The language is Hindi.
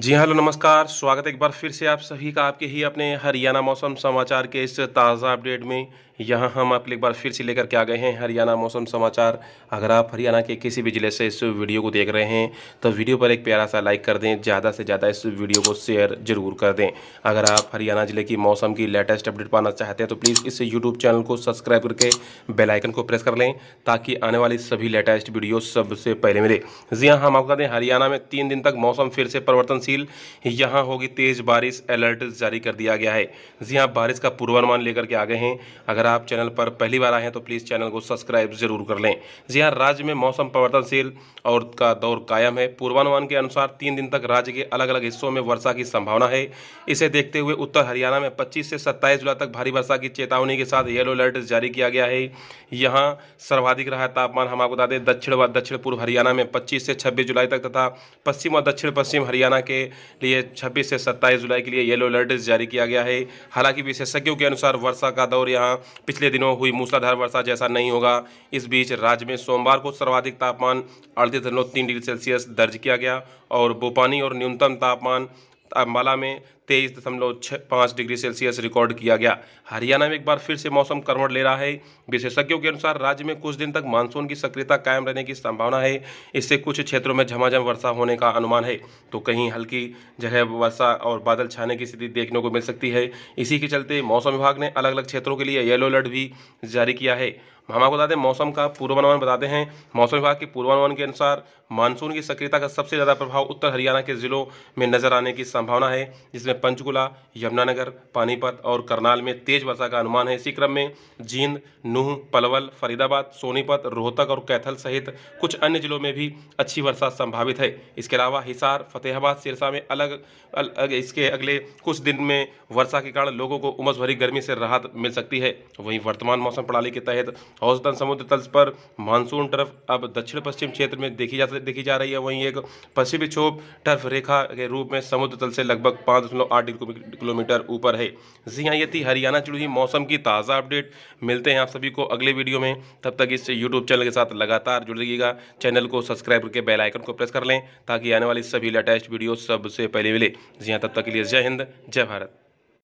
जी हाँ, हेलो नमस्कार स्वागत है एक बार फिर से आप सभी का आपके ही अपने हरियाणा मौसम समाचार के इस ताज़ा अपडेट में यहाँ हम आपके एक बार फिर से लेकर के आ गए हैं हरियाणा मौसम समाचार अगर आप हरियाणा के किसी भी ज़िले से इस वीडियो को देख रहे हैं तो वीडियो पर एक प्यारा सा लाइक कर दें ज़्यादा से ज़्यादा इस वीडियो को शेयर जरूर कर दें अगर आप हरियाणा ज़िले की मौसम की लेटेस्ट अपडेट पाना चाहते हैं तो प्लीज़ इस यूट्यूब चैनल को सब्सक्राइब करके बेलाइकन को प्रेस कर लें ताकि आने वाली सभी लेटेस्ट वीडियो सबसे पहले मिले जी हाँ हम आपको बता दें हरियाणा में तीन दिन तक मौसम फिर से परिवर्तन तहसील यहाँ होगी तेज़ बारिश अलर्ट जारी कर दिया गया है जी हाँ बारिश का पूर्वानुमान लेकर के आ गए हैं अगर आप चैनल पर पहली बार आए हैं तो प्लीज़ चैनल को सब्सक्राइब जरूर कर लें जी हाँ राज्य में मौसम परिवर्तनशील और का दौर कायम है पूर्वानुमान के अनुसार तीन दिन तक राज्य के अलग अलग हिस्सों में वर्षा की संभावना है इसे देखते हुए उत्तर हरियाणा में पच्चीस से सत्ताईस जुलाई तक भारी वर्षा की चेतावनी के साथ येलो अलर्ट जारी किया गया है यहाँ सर्वाधिक रहा तापमान हम आपको बता दें दक्षिण व दक्षिण पूर्व हरियाणा में पच्चीस से छब्बीस जुलाई तक तथा पश्चिम और दक्षिण पश्चिम हरियाणा के लिए 26 से 27 जुलाई के लिए येलो अलर्ट जारी किया गया है हालांकि विशेषज्ञों के अनुसार वर्षा का दौर यहाँ पिछले दिनों हुई मूसलाधार वर्षा जैसा नहीं होगा इस बीच राज्य में सोमवार को सर्वाधिक तापमान अड़तीस डिग्री सेल्सियस दर्ज किया गया और बोपानी और न्यूनतम तापमान अम्बाला में तेईस दशमलव छः पाँच डिग्री सेल्सियस रिकॉर्ड किया गया हरियाणा में एक बार फिर से मौसम करवट ले रहा है विशेषज्ञों के अनुसार राज्य में कुछ दिन तक मानसून की सक्रियता कायम रहने की संभावना है इससे कुछ क्षेत्रों में झमाझम वर्षा होने का अनुमान है तो कहीं हल्की जगह वर्षा और बादल छाने की स्थिति देखने को मिल सकती है इसी के चलते मौसम विभाग ने अलग अलग क्षेत्रों के लिए येलो अलर्ट भी जारी किया है हम आपको बताते हैं मौसम का पूर्वानुमान बताते हैं मौसम विभाग के पूर्वानुमान के अनुसार मानसून की सक्रियता का सबसे ज़्यादा प्रभाव उत्तर हरियाणा के जिलों में नजर आने की संभावना है जिसमें पंचकुला यमुनानगर पानीपत और करनाल में तेज वर्षा का अनुमान है इसी क्रम में जींद नूह पलवल फरीदाबाद सोनीपत रोहतक और कैथल सहित कुछ अन्य जिलों में भी अच्छी वर्षा संभावित है इसके अलावा हिसार फतेहाबाद सिरसा में अलग, अलग इसके अगले कुछ दिन में वर्षा के कारण लोगों को उमस भरी गर्मी से राहत मिल सकती है वहीं वर्तमान मौसम प्रणाली के तहत औसतन समुद्र तल पर मानसून टर्फ अब दक्षिण पश्चिम क्षेत्र में देखी जा देखी जा रही है वहीं एक पश्चिमी क्षोभ टर्फ रेखा के रूप में समुद्र तल धरातल से लगभग पाँच दशमलव आठ किलोमीटर ऊपर है जी हाँ ये थी हरियाणा चुड़ी हुई मौसम की ताज़ा अपडेट मिलते हैं आप सभी को अगले वीडियो में तब तक इस यूट्यूब चैनल के साथ लगातार जुड़ जाइएगा चैनल को सब्सक्राइब करके बेल आइकन को प्रेस कर लें ताकि आने वाली सभी लेटेस्ट वीडियो सबसे पहले मिले जी हाँ तब तक के लिए जय हिंद जय भारत